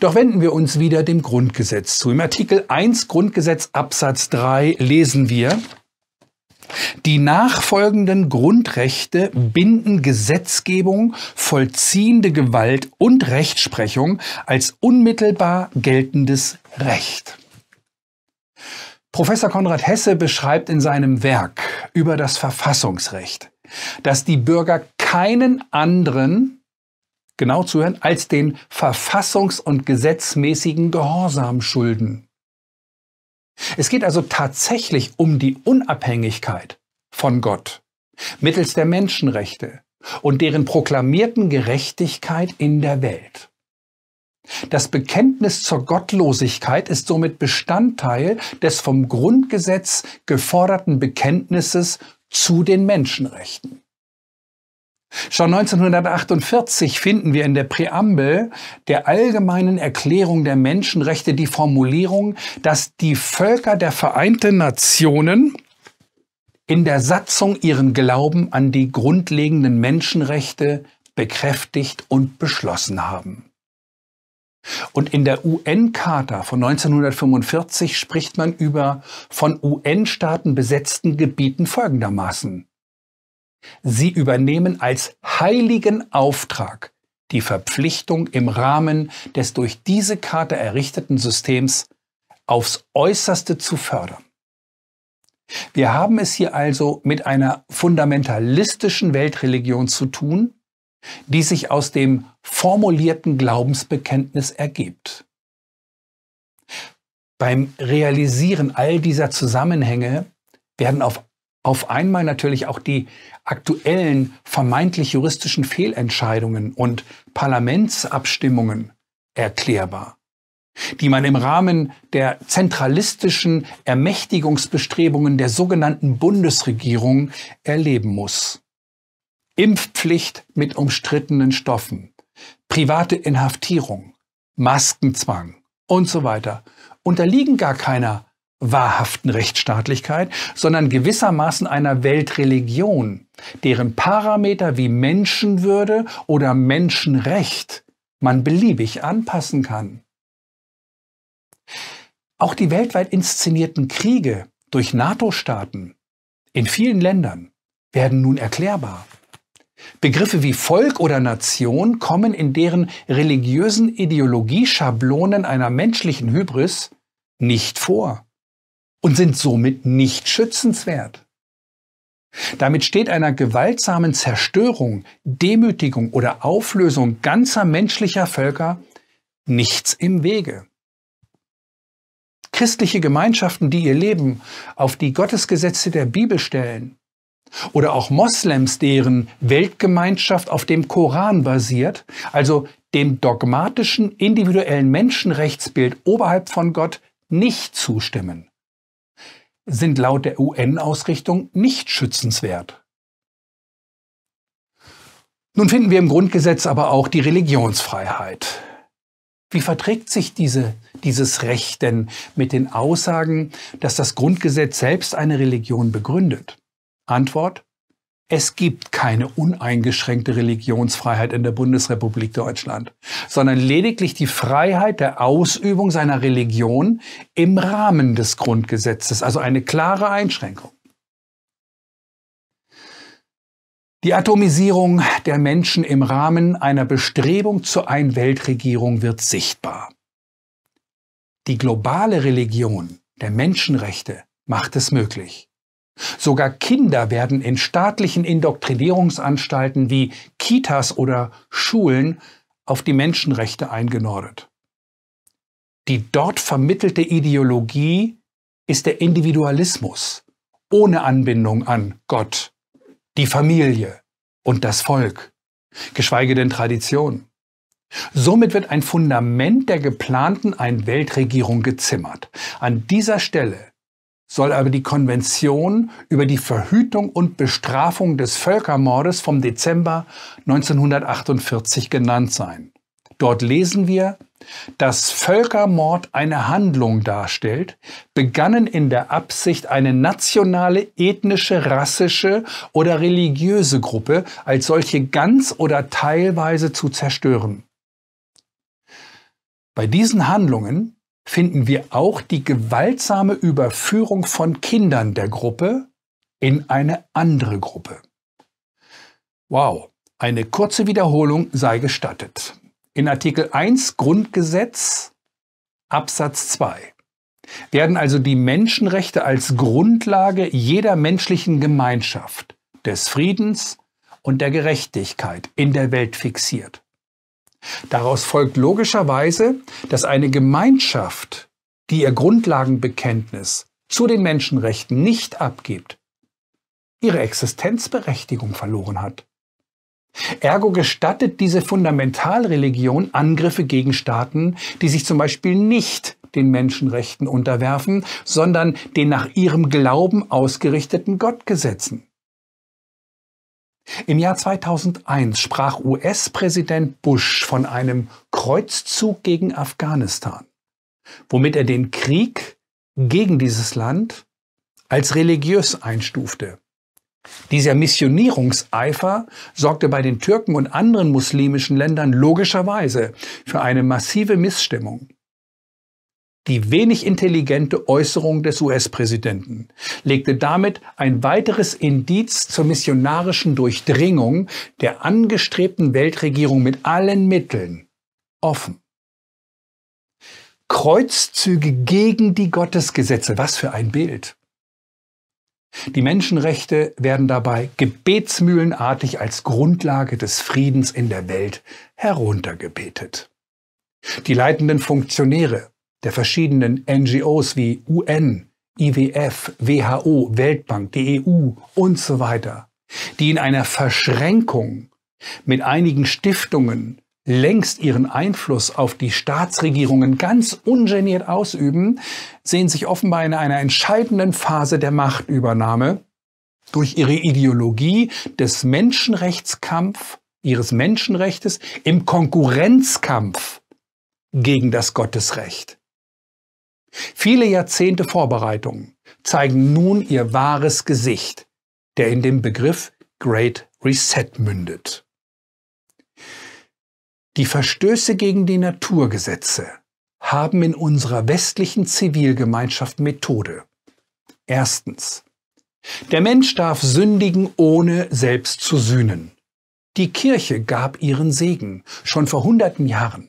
Doch wenden wir uns wieder dem Grundgesetz zu. Im Artikel 1 Grundgesetz Absatz 3 lesen wir, die nachfolgenden Grundrechte binden Gesetzgebung, vollziehende Gewalt und Rechtsprechung als unmittelbar geltendes Recht. Professor Konrad Hesse beschreibt in seinem Werk über das Verfassungsrecht, dass die Bürger keinen anderen genau zuhören, als den verfassungs- und gesetzmäßigen Gehorsam schulden. Es geht also tatsächlich um die Unabhängigkeit von Gott mittels der Menschenrechte und deren proklamierten Gerechtigkeit in der Welt. Das Bekenntnis zur Gottlosigkeit ist somit Bestandteil des vom Grundgesetz geforderten Bekenntnisses zu den Menschenrechten. Schon 1948 finden wir in der Präambel der Allgemeinen Erklärung der Menschenrechte die Formulierung, dass die Völker der Vereinten Nationen in der Satzung ihren Glauben an die grundlegenden Menschenrechte bekräftigt und beschlossen haben. Und in der UN-Charta von 1945 spricht man über von UN-Staaten besetzten Gebieten folgendermaßen. Sie übernehmen als heiligen Auftrag die Verpflichtung im Rahmen des durch diese Karte errichteten Systems aufs äußerste zu fördern. Wir haben es hier also mit einer fundamentalistischen Weltreligion zu tun, die sich aus dem formulierten Glaubensbekenntnis ergibt. Beim Realisieren all dieser Zusammenhänge werden auf auf einmal natürlich auch die aktuellen vermeintlich juristischen Fehlentscheidungen und Parlamentsabstimmungen erklärbar, die man im Rahmen der zentralistischen Ermächtigungsbestrebungen der sogenannten Bundesregierung erleben muss. Impfpflicht mit umstrittenen Stoffen, private Inhaftierung, Maskenzwang und so weiter unterliegen gar keiner wahrhaften Rechtsstaatlichkeit, sondern gewissermaßen einer Weltreligion, deren Parameter wie Menschenwürde oder Menschenrecht man beliebig anpassen kann. Auch die weltweit inszenierten Kriege durch NATO-Staaten in vielen Ländern werden nun erklärbar. Begriffe wie Volk oder Nation kommen in deren religiösen Ideologieschablonen einer menschlichen Hybris nicht vor und sind somit nicht schützenswert. Damit steht einer gewaltsamen Zerstörung, Demütigung oder Auflösung ganzer menschlicher Völker nichts im Wege. Christliche Gemeinschaften, die ihr Leben auf die Gottesgesetze der Bibel stellen, oder auch Moslems, deren Weltgemeinschaft auf dem Koran basiert, also dem dogmatischen individuellen Menschenrechtsbild oberhalb von Gott, nicht zustimmen sind laut der UN-Ausrichtung nicht schützenswert. Nun finden wir im Grundgesetz aber auch die Religionsfreiheit. Wie verträgt sich diese, dieses Recht denn mit den Aussagen, dass das Grundgesetz selbst eine Religion begründet? Antwort es gibt keine uneingeschränkte Religionsfreiheit in der Bundesrepublik Deutschland, sondern lediglich die Freiheit der Ausübung seiner Religion im Rahmen des Grundgesetzes, also eine klare Einschränkung. Die Atomisierung der Menschen im Rahmen einer Bestrebung zur Einweltregierung wird sichtbar. Die globale Religion der Menschenrechte macht es möglich. Sogar Kinder werden in staatlichen Indoktrinierungsanstalten wie Kitas oder Schulen auf die Menschenrechte eingenordet. Die dort vermittelte Ideologie ist der Individualismus, ohne Anbindung an Gott, die Familie und das Volk, geschweige denn Tradition. Somit wird ein Fundament der geplanten Einweltregierung gezimmert. An dieser Stelle soll aber die Konvention über die Verhütung und Bestrafung des Völkermordes vom Dezember 1948 genannt sein. Dort lesen wir, dass Völkermord eine Handlung darstellt, begannen in der Absicht, eine nationale, ethnische, rassische oder religiöse Gruppe als solche ganz oder teilweise zu zerstören. Bei diesen Handlungen finden wir auch die gewaltsame Überführung von Kindern der Gruppe in eine andere Gruppe. Wow, eine kurze Wiederholung sei gestattet. In Artikel 1 Grundgesetz Absatz 2 werden also die Menschenrechte als Grundlage jeder menschlichen Gemeinschaft, des Friedens und der Gerechtigkeit in der Welt fixiert. Daraus folgt logischerweise, dass eine Gemeinschaft, die ihr Grundlagenbekenntnis zu den Menschenrechten nicht abgibt, ihre Existenzberechtigung verloren hat. Ergo gestattet diese Fundamentalreligion Angriffe gegen Staaten, die sich zum Beispiel nicht den Menschenrechten unterwerfen, sondern den nach ihrem Glauben ausgerichteten Gottgesetzen. Im Jahr 2001 sprach US-Präsident Bush von einem Kreuzzug gegen Afghanistan, womit er den Krieg gegen dieses Land als religiös einstufte. Dieser Missionierungseifer sorgte bei den Türken und anderen muslimischen Ländern logischerweise für eine massive Missstimmung. Die wenig intelligente Äußerung des US-Präsidenten legte damit ein weiteres Indiz zur missionarischen Durchdringung der angestrebten Weltregierung mit allen Mitteln offen. Kreuzzüge gegen die Gottesgesetze, was für ein Bild. Die Menschenrechte werden dabei gebetsmühlenartig als Grundlage des Friedens in der Welt heruntergebetet. Die leitenden Funktionäre der verschiedenen NGOs wie UN, IWF, WHO, Weltbank, die EU und so weiter, die in einer Verschränkung mit einigen Stiftungen längst ihren Einfluss auf die Staatsregierungen ganz ungeniert ausüben, sehen sich offenbar in einer entscheidenden Phase der Machtübernahme durch ihre Ideologie des Menschenrechtskampf, ihres Menschenrechts im Konkurrenzkampf gegen das Gottesrecht. Viele Jahrzehnte Vorbereitungen zeigen nun ihr wahres Gesicht, der in dem Begriff Great Reset mündet. Die Verstöße gegen die Naturgesetze haben in unserer westlichen Zivilgemeinschaft Methode. Erstens. Der Mensch darf sündigen, ohne selbst zu sühnen. Die Kirche gab ihren Segen schon vor hunderten Jahren.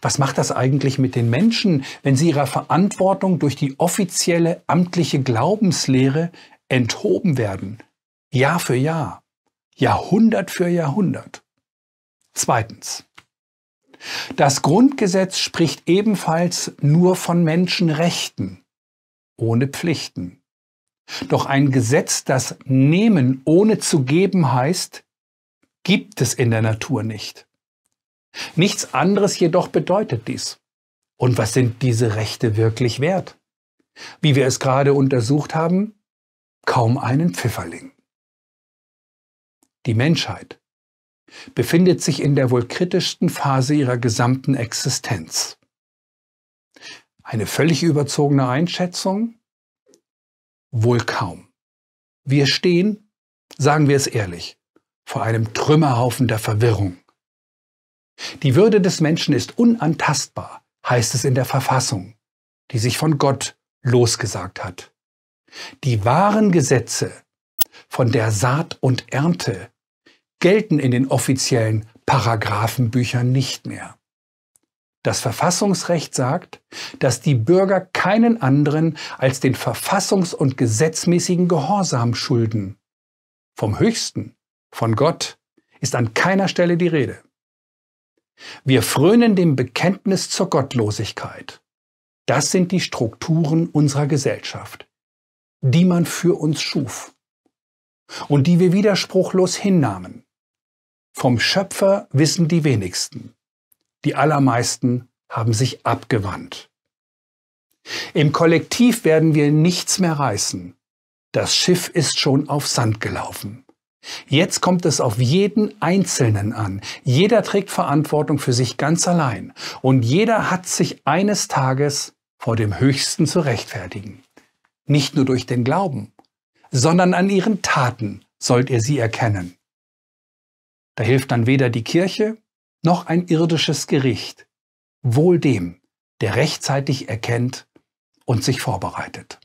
Was macht das eigentlich mit den Menschen, wenn sie ihrer Verantwortung durch die offizielle amtliche Glaubenslehre enthoben werden? Jahr für Jahr, Jahrhundert für Jahrhundert. Zweitens. Das Grundgesetz spricht ebenfalls nur von Menschenrechten, ohne Pflichten. Doch ein Gesetz, das nehmen ohne zu geben heißt, gibt es in der Natur nicht. Nichts anderes jedoch bedeutet dies. Und was sind diese Rechte wirklich wert? Wie wir es gerade untersucht haben, kaum einen Pfifferling. Die Menschheit befindet sich in der wohl kritischsten Phase ihrer gesamten Existenz. Eine völlig überzogene Einschätzung? Wohl kaum. Wir stehen, sagen wir es ehrlich, vor einem Trümmerhaufen der Verwirrung. Die Würde des Menschen ist unantastbar, heißt es in der Verfassung, die sich von Gott losgesagt hat. Die wahren Gesetze von der Saat und Ernte gelten in den offiziellen Paragraphenbüchern nicht mehr. Das Verfassungsrecht sagt, dass die Bürger keinen anderen als den verfassungs- und gesetzmäßigen Gehorsam schulden. Vom Höchsten, von Gott, ist an keiner Stelle die Rede. Wir frönen dem Bekenntnis zur Gottlosigkeit. Das sind die Strukturen unserer Gesellschaft, die man für uns schuf und die wir widerspruchlos hinnahmen. Vom Schöpfer wissen die wenigsten. Die allermeisten haben sich abgewandt. Im Kollektiv werden wir nichts mehr reißen. Das Schiff ist schon auf Sand gelaufen. Jetzt kommt es auf jeden Einzelnen an. Jeder trägt Verantwortung für sich ganz allein. Und jeder hat sich eines Tages vor dem Höchsten zu rechtfertigen. Nicht nur durch den Glauben, sondern an ihren Taten sollt ihr sie erkennen. Da hilft dann weder die Kirche noch ein irdisches Gericht. Wohl dem, der rechtzeitig erkennt und sich vorbereitet.